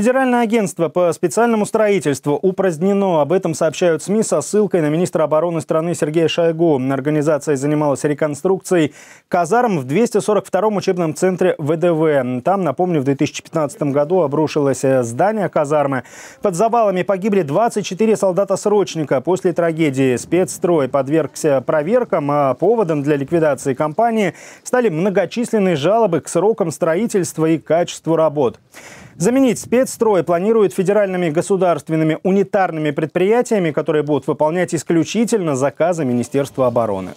Федеральное агентство по специальному строительству упразднено. Об этом сообщают СМИ со ссылкой на министра обороны страны Сергея Шойгу. Организация занималась реконструкцией казарм в 242-м учебном центре ВДВ. Там, напомню, в 2015 году обрушилось э, здание казармы. Под завалами погибли 24 солдата-срочника. После трагедии спецстрой подвергся проверкам, а поводом для ликвидации компании стали многочисленные жалобы к срокам строительства и качеству работ. Заменить спецстрой планируют федеральными государственными унитарными предприятиями, которые будут выполнять исключительно заказы Министерства обороны.